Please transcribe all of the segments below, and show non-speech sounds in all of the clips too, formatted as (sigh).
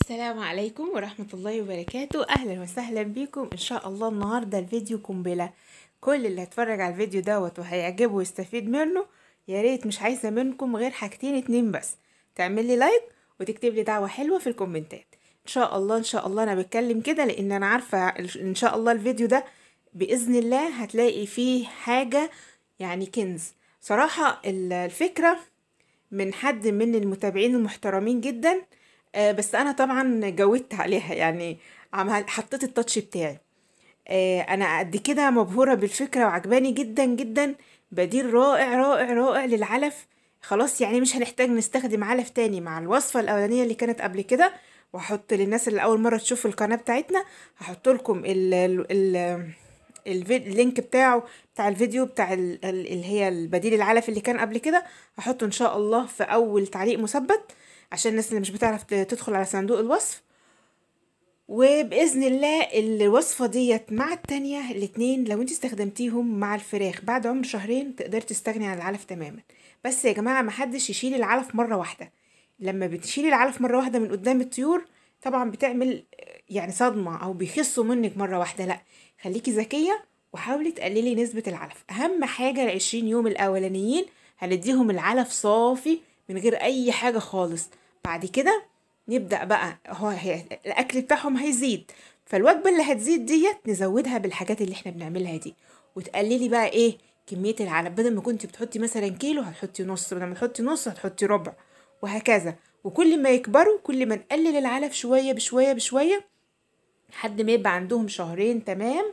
السلام عليكم ورحمة الله وبركاته أهلا وسهلا بيكم إن شاء الله النهاردة الفيديو قنبلة كل اللي هيتفرج على الفيديو دوت وهيعجبه ويستفيد منه يا ريت مش عايزة منكم غير حاجتين اتنين بس تعمل لي لايك وتكتب لي دعوة حلوة في الكومنتات إن شاء الله إن شاء الله أنا بتكلم كده لأن أنا عارفة إن شاء الله الفيديو ده بإذن الله هتلاقي فيه حاجة يعني كنز صراحة الفكرة من حد من المتابعين المحترمين جداً آه، بس انا طبعا جودت عليها يعني عمل حطيت التاتش بتاعي آه، انا قد كده مبهوره بالفكره وعجباني جدا جدا بديل رائع رائع رائع للعلف خلاص يعني مش هنحتاج نستخدم علف تاني مع الوصفه الاولانيه اللي كانت قبل كده وهحط للناس اللي اول مره تشوف القناه بتاعتنا هحط لكم ال ال اللينك بتاعه بتاع الفيديو بتاع اللي هي البديل العلف اللي كان قبل كده هحطه ان شاء الله في اول تعليق مثبت عشان الناس اللي مش بتعرف تدخل على صندوق الوصف وباذن الله الوصفه ديت مع التانية الاتنين لو انت استخدمتيهم مع الفراخ بعد عمر شهرين تقدري تستغني عن العلف تماما بس يا جماعه محدش يشيل العلف مره واحده لما بتشيلي العلف مره واحده من قدام الطيور طبعا بتعمل يعني صدمه او بيخصوا منك مره واحده لا خليكي ذكيه وحاولي تقللي نسبه العلف اهم حاجه العشرين يوم الاولانيين هنديهم العلف صافي من غير اي حاجه خالص بعد كده نبدأ بقى هو هي الأكل بتاعهم هيزيد فالوجبة اللي هتزيد ديت نزودها بالحاجات اللي احنا بنعملها دي وتقللي بقى ايه كمية العلب بدل ما كنت بتحطي مثلا كيلو هتحطي نص بدل ما تحطي نص هتحطي ربع وهكذا وكل ما يكبروا كل ما نقلل العلف شوية بشوية بشوية لحد ما يبقى عندهم شهرين تمام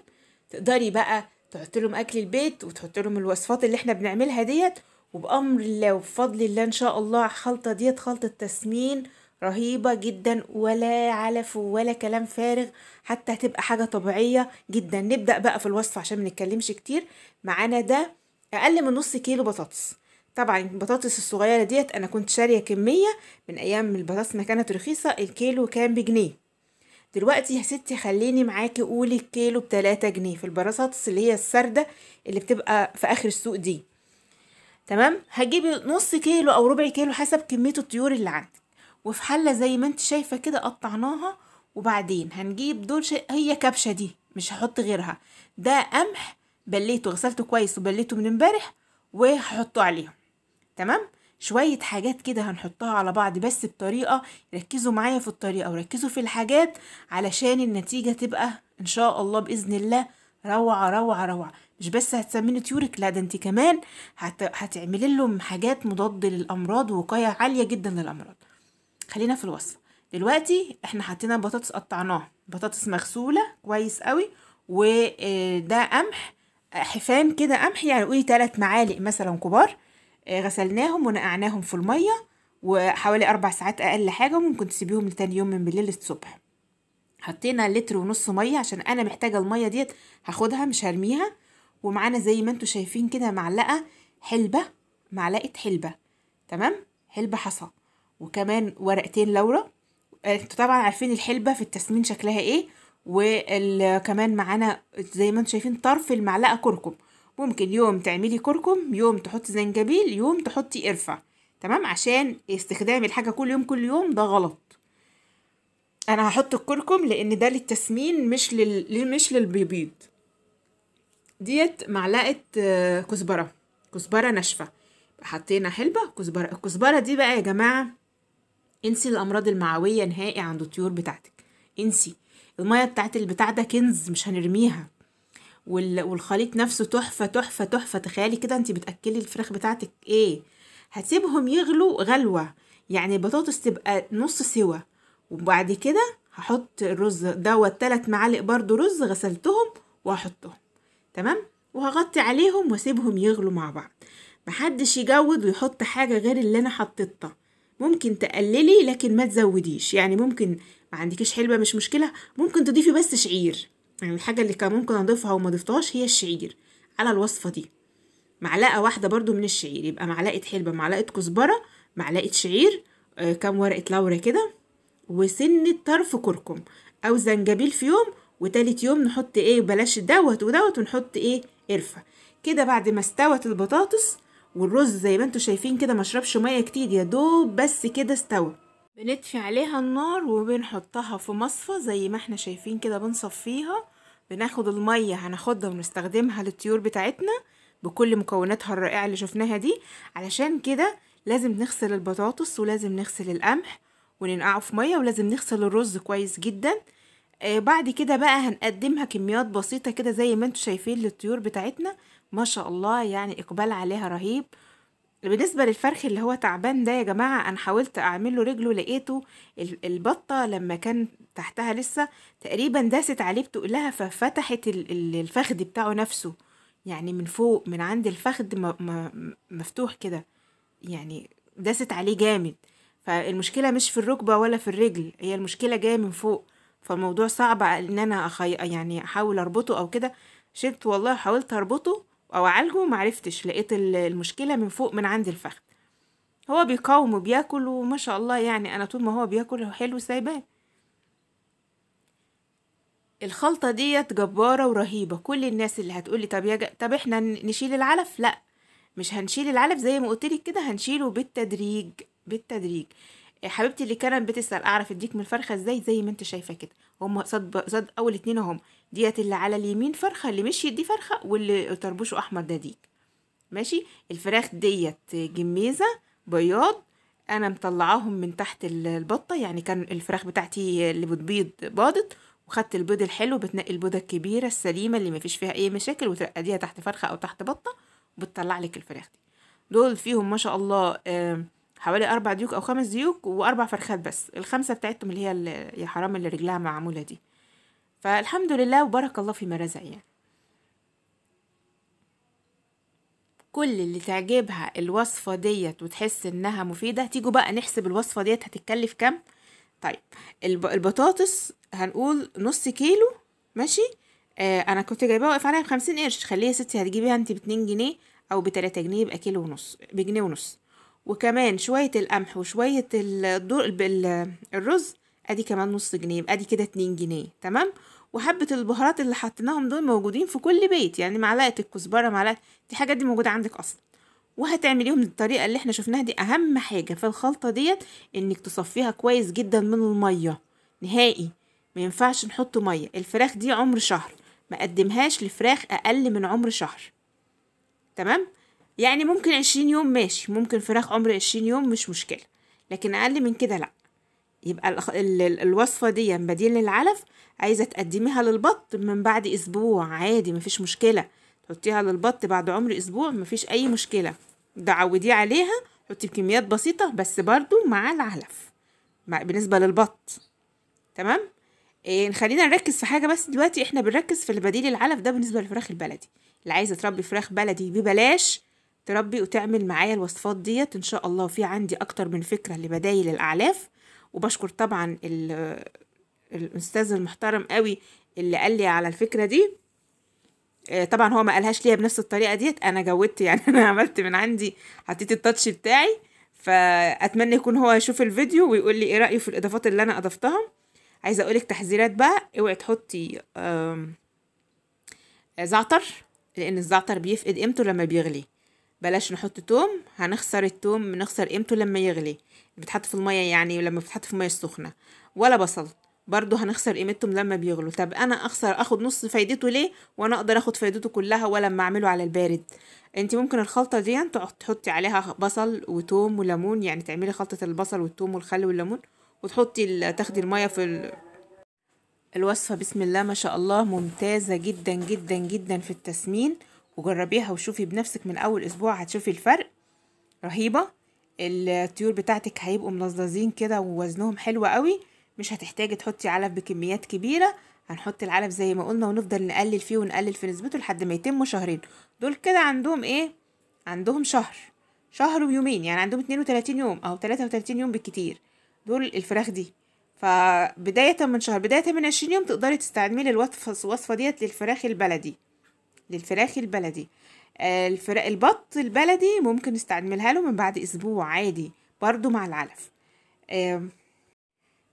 تقدري بقى تحط لهم اكل البيت وتحط لهم الوصفات اللي احنا بنعملها ديت وبأمر الله وبفضل الله إن شاء الله الخلطة ديت خلطة تسمين رهيبة جدا ولا علف ولا كلام فارغ حتى هتبقى حاجة طبيعية جدا نبدأ بقى في الوصف عشان منتكلمش كتير معانا ده أقل من نص كيلو بطاطس طبعا البطاطس الصغيرة ديت أنا كنت شارية كمية من أيام البطاطس ما كانت رخيصة الكيلو كان بجنيه دلوقتي يا ستي خليني معاكي قولي الكيلو بتلاتة جنيه في البطاطس اللي هي السردة اللي بتبقى في آخر السوق دي تمام هتجيبي نص كيلو او ربع كيلو حسب كميه الطيور اللي عندك وفي حله زي ما انت شايفه كده قطعناها وبعدين هنجيب دول شيء هي كبشه دي مش هحط غيرها ده قمح بليته غسلته كويس وبليته من امبارح وهحطه عليهم تمام شوية حاجات كده هنحطها على بعض بس بطريقة ركزوا معايا في الطريقة وركزوا في الحاجات علشان النتيجة تبقى إن شاء الله بإذن الله روعة روعة روعة مش بس هتسمي له لا ده انت كمان هت... هتعملي لهم حاجات مضاده للامراض ووقايه عاليه جدا للامراض خلينا في الوصفه دلوقتي احنا حطينا بطاطس قطعناها بطاطس مغسوله كويس قوي وده آه، قمح حفان كده قمح يعني قولي ثلاث معالق مثلا كبار آه، غسلناهم ونقعناهم في الميه وحوالي اربع ساعات اقل حاجه ممكن تسيبيهم لتاني يوم من بالليل الصبح حطينا لتر ونص ميه عشان انا محتاجه الميه ديت هاخدها مش هرميها ومعانا زي ما انتوا شايفين كده معلقة حلبة معلقة حلبة تمام حلبة حصى وكمان ورقتين لورا انتوا طبعا عارفين الحلبة في التسمين شكلها ايه وكمان معانا زي ما انتوا شايفين طرف المعلقة كركم ممكن يوم تعملي كركم يوم تحطي زنجبيل يوم تحطي قرفة تمام عشان استخدام الحاجة كل يوم كل يوم ده غلط انا هحط الكركم لان ده للتسمين مش لل... مش للبيبيض ديت معلقه آه، كزبره كزبره ناشفه حطينا حلبه كزبره الكزبره دي بقى يا جماعه انسي الامراض المعويه نهائي عند الطيور بتاعتك انسي الميه بتاعت البتاع ده كنز مش هنرميها والخليط نفسه تحفه تحفه تحفه تخيلي كده انت بتاكلي الفراخ بتاعتك ايه هسيبهم يغلوا غلوه يعني البطاطس تبقى نص سوا وبعد كده هحط الرز دوت ثلاث معالق برضو رز غسلتهم وهحطهم تمام وهغطي عليهم واسيبهم يغلوا مع بعض محدش يجود ويحط حاجة غير اللي أنا حطيتها ممكن تقللي لكن ما تزوديش يعني ممكن ما عندكيش حلبة مش مشكلة ممكن تضيفي بس شعير يعني الحاجة اللي كان ممكن أضيفها وما ضفتهاش هي الشعير على الوصفة دي معلقة واحدة برضو من الشعير يبقى معلقة حلبة معلقة كزبرة معلقة شعير آه، كام ورقة لورا كده وسنة طرف كركم أو زنجبيل في يوم وتالت يوم نحط ايه بلاش دوت ودوت ونحط ايه قرفة كده بعد ما استوت البطاطس والرز زي ما انتوا شايفين كده مشربش مية كتير يا دوب بس كده استوى بنطفي عليها النار وبنحطها في مصفى زي ما احنا شايفين كده بنصفيها بناخد المية هناخدها ونستخدمها للطيور بتاعتنا بكل مكوناتها الرائعة اللي شفناها دي علشان كده لازم نغسل البطاطس ولازم نغسل القمح وننقعه في مية ولازم نغسل الرز كويس جدا آه بعد كده بقى هنقدمها كميات بسيطة كده زي ما انتوا شايفين للطيور بتاعتنا ما شاء الله يعني إقبال عليها رهيب بالنسبة للفرخ اللي هو تعبان ده يا جماعة أنا حاولت أعمله رجله لقيته البطة لما كان تحتها لسه تقريبا داست عليه بتقلها ففتحت الفخد بتاعه نفسه يعني من فوق من عند الفخد مفتوح كده يعني داست عليه جامد فالمشكلة مش في الركبة ولا في الرجل هي المشكلة جاية من فوق فالموضوع صعب ان انا أخي... يعني احاول اربطه او كده شلت والله حاولت اربطه او اعالجه معرفتش لقيت المشكله من فوق من عند الفخذ هو بيقاوم وبياكل وما شاء الله يعني انا طول ما هو بياكل حلو سايباه الخلطة ديت جبارة ورهيبة كل الناس اللي هتقولي طب يا ج... طب احنا نشيل العلف لا مش هنشيل العلف زي ما قلت كده هنشيله بالتدريج بالتدريج يعني حبيبتي اللي كانت بتسأل أعرف أديك من الفرخة إزاي زي ما أنت شايفة كده هم صد صد أول اتنين هم ديت اللي على اليمين فرخة اللي مشيت دي فرخة واللي طربوشه أحمر ده ديك ماشي الفراخ ديت جميزة بياض أنا مطلعاهم من تحت البطة يعني كان الفراخ بتاعتي اللي بتبيض باضت وخدت البيض الحلو بتنقي البيضة الكبيرة السليمة اللي مفيش فيها أي مشاكل وترقديها تحت فرخة أو تحت بطة وبتطلع لك الفراخ دي دول فيهم ما شاء الله آه حوالي أربع ديوك أو خمس ديوك وأربع فرخات بس الخمسة بتاعتهم اللي هي يا حرام اللي رجلها معمولة دي فالحمد لله وبارك الله فيما رزق يعني كل اللي تعجبها الوصفة ديت وتحس انها مفيدة تيجوا بقى نحسب الوصفة ديت هتتكلف كام طيب البطاطس هنقول نص كيلو ماشي آه انا كنت جايباها واقف عليها بخمسين قرش خليها ستي هتجيبيها انت باتنين جنيه او بتلاتة جنيه يبقى كيلو ونص بجنيه ونص وكمان شوية القمح وشوية الرز ادي كمان نص جنيه ادي كده اتنين جنيه تمام وحبة البهارات اللي حطيناهم دول موجودين في كل بيت يعني معلقة الكزبرة معلقة دي حاجات دي موجودة عندك اصلا وهتعمليهم بالطريقة اللي احنا شفناها دي اهم حاجة في الخلطة ديت انك تصفيها كويس جدا من المية نهائي ما ينفعش نحط مية الفراخ دي عمر شهر ما قدمهاش لفراخ اقل من عمر شهر تمام يعني ممكن عشرين يوم ماشي ممكن فراخ عمر عشرين يوم مش مشكلة لكن أقل من كده لأ يبقى الوصفة دي بديل للعلف عايزة تقدميها للبط من بعد أسبوع عادي مفيش مشكلة تحطيها للبط بعد عمر أسبوع مفيش أي مشكلة ده عوديه عليها حطي بكميات بسيطة بس برضو مع العلف مع بالنسبة للبط تمام إيه خلينا نركز في حاجة بس دلوقتي احنا بنركز في البديل العلف ده بالنسبة للفراخ البلدي اللي عايزة تربي فراخ بلدي ببلاش تربي وتعمل معايا الوصفات ديت ان شاء الله في عندي اكتر من فكره لبدايل الاعلاف وبشكر طبعا الاستاذ المحترم قوي اللي قال لي على الفكره دي آه، طبعا هو ما قالهاش ليا بنفس الطريقه ديت انا جودت يعني (laughs) انا عملت من عندي حطيت التاتش بتاعي فاتمنى يكون هو يشوف الفيديو ويقول لي ايه رايه في الاضافات اللي انا اضفتها عايزه اقولك تحذيرات بقى اوعي تحطي آه، زعتر لان الزعتر بيفقد قيمته لما بيغلي بلاش نحط توم هنخسر التوم بنخسر قيمته لما يغلي بيتحط في المية يعني لما بيتحط في المية السخنة ولا بصل برضه هنخسر قيمتهم لما بيغلوا طب انا اخسر اخد نص فايدته ليه وانا اقدر اخد فايدته كلها ولا لما اعمله على البارد انت ممكن الخلطه دي تحطي عليها بصل وتوم وليمون يعني تعملي خلطه البصل والتوم والخل والليمون وتحطي تاخدي الميه في ال... الوصفه بسم الله ما شاء الله ممتازه جدا جدا جدا في التسمين وجربيها وشوفي بنفسك من اول اسبوع هتشوفي الفرق رهيبه الطيور بتاعتك هيبقوا ملظلظين كده ووزنهم حلو قوي مش هتحتاجي تحطي علف بكميات كبيره هنحط العلف زي ما قلنا ونفضل نقلل فيه ونقلل في نسبته لحد ما يتم شهرين دول كده عندهم ايه عندهم شهر شهر ويومين يعني عندهم 32 يوم او 33 يوم بالكتير دول الفراخ دي فبداية من شهر بداية من 20 يوم تقدري تستعملي الوصفة الوصفة ديت للفراخ البلدي للفراخ البلدي آه، الفراخ البط البلدي ممكن نستعملها له من بعد اسبوع عادي برضو مع العلف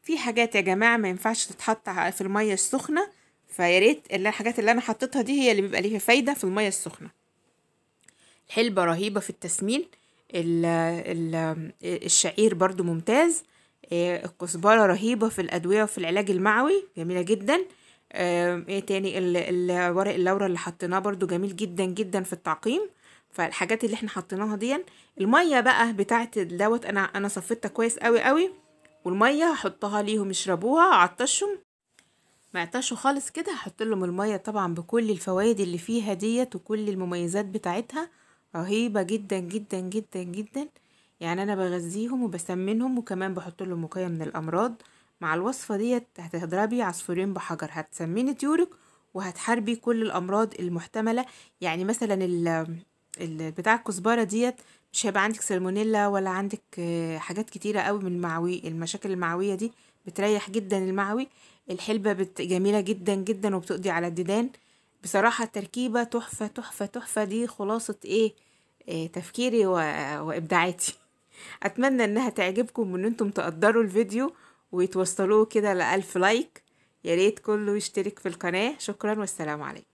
في حاجات يا جماعه ما ينفعش تتحط في الميه السخنه فيا ريت الحاجات اللي انا حطيتها دي هي اللي بيبقى ليها فايده في الميه السخنه الحلبه رهيبه في التسمين ال ال الشعير برضو ممتاز آه، الكزبره رهيبه في الادويه وفي العلاج المعوي جميله جدا ايه تاني الورق اللورا اللي حطيناه برضو جميل جدا جدا في التعقيم فالحاجات اللي احنا حطيناها دي المية بقى بتاعه دوت انا انا صفيتها كويس قوي قوي والمية هحطها ليهم يشربوها عطشهم معطشوا خالص كده هحط لهم المية طبعا بكل الفوائد اللي فيها ديت وكل المميزات بتاعتها رهيبة جدا جدا جدا جدا يعني انا بغذيهم وبسمنهم وكمان بحط لهم وقاية من الامراض مع الوصفة ديت هتضربي عصفورين بحجر هتسمني طيورك وهتحاربي كل الأمراض المحتملة يعني مثلا ال بتاع الكزبرة ديت مش هيبقى عندك سالمونيلا ولا عندك آه، حاجات كتيرة قوي من المعوي المشاكل المعوية دي بتريح جدا المعوي الحلبة بت جميلة جدا جدا وبتقضي على الديدان بصراحة التركيبه تحفة تحفة تحفة دي خلاصة ايه, إيه تفكيري آه، وابداعاتي اتمنى انها تعجبكم وان انتم تقدروا الفيديو ويتوصلوه كده لألف لايك ياريت كله يشترك في القناة شكرا والسلام عليكم